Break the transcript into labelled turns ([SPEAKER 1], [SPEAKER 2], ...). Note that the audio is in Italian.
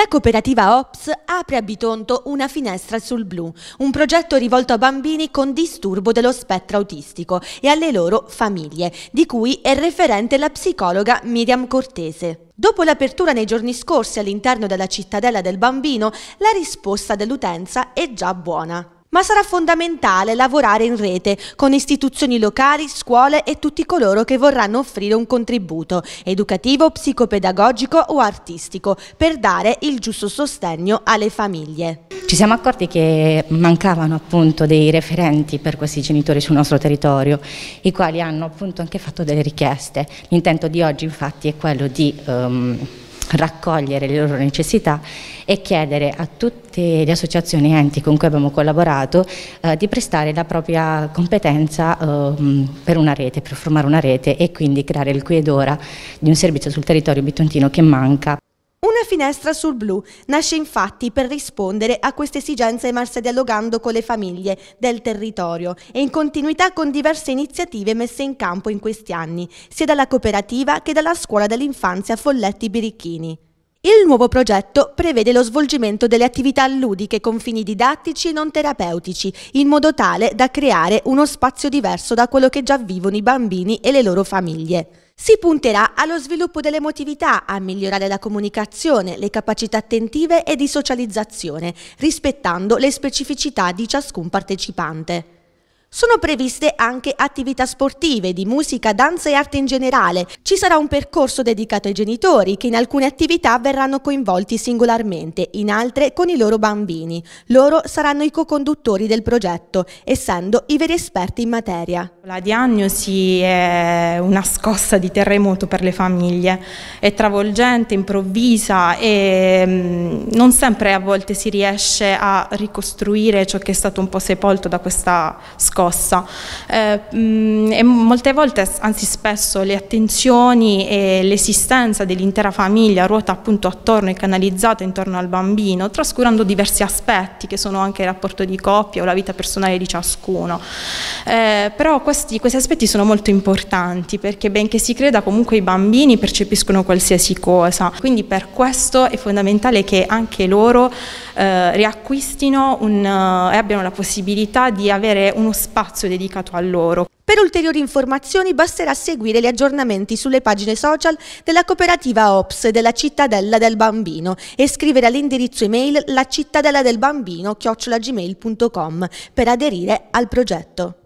[SPEAKER 1] La cooperativa OPS apre a Bitonto una finestra sul blu, un progetto rivolto a bambini con disturbo dello spettro autistico e alle loro famiglie, di cui è referente la psicologa Miriam Cortese. Dopo l'apertura nei giorni scorsi all'interno della cittadella del bambino, la risposta dell'utenza è già buona ma sarà fondamentale lavorare in rete con istituzioni locali, scuole e tutti coloro che vorranno offrire un contributo educativo, psicopedagogico o artistico per dare il giusto sostegno alle famiglie.
[SPEAKER 2] Ci siamo accorti che mancavano appunto dei referenti per questi genitori sul nostro territorio, i quali hanno appunto anche fatto delle richieste. L'intento di oggi infatti è quello di... Um, raccogliere le loro necessità e chiedere a tutte le associazioni e enti con cui abbiamo collaborato eh, di prestare la propria competenza eh, per una rete, per formare una rete e quindi creare il qui ed ora di un servizio sul territorio bitontino che manca
[SPEAKER 1] finestra sul blu nasce infatti per rispondere a queste esigenze emerse dialogando con le famiglie del territorio e in continuità con diverse iniziative messe in campo in questi anni, sia dalla cooperativa che dalla scuola dell'infanzia Folletti Birichini. Il nuovo progetto prevede lo svolgimento delle attività ludiche con fini didattici e non terapeutici, in modo tale da creare uno spazio diverso da quello che già vivono i bambini e le loro famiglie. Si punterà allo sviluppo dell'emotività, a migliorare la comunicazione, le capacità attentive e di socializzazione, rispettando le specificità di ciascun partecipante. Sono previste anche attività sportive, di musica, danza e arte in generale. Ci sarà un percorso dedicato ai genitori che in alcune attività verranno coinvolti singolarmente, in altre con i loro bambini. Loro saranno i co-conduttori del progetto, essendo i veri esperti in materia.
[SPEAKER 3] La diagnosi è una scossa di terremoto per le famiglie, è travolgente, improvvisa e mm, non sempre a volte si riesce a ricostruire ciò che è stato un po' sepolto da questa scossa scossa eh, mm, e molte volte, anzi spesso, le attenzioni e l'esistenza dell'intera famiglia ruota appunto attorno e canalizzata intorno al bambino, trascurando diversi aspetti che sono anche il rapporto di coppia o la vita personale di ciascuno. Eh, però questi, questi aspetti sono molto importanti perché benché si creda comunque i bambini percepiscono qualsiasi cosa, quindi per questo è fondamentale che anche loro eh, riacquistino un, eh, e abbiano la possibilità di avere uno spazio spazio dedicato a loro. Per ulteriori informazioni basterà seguire gli
[SPEAKER 1] aggiornamenti sulle pagine social della cooperativa OPS della Cittadella del Bambino e scrivere all'indirizzo email lacittadelladelbambino.gmail.com per aderire al progetto.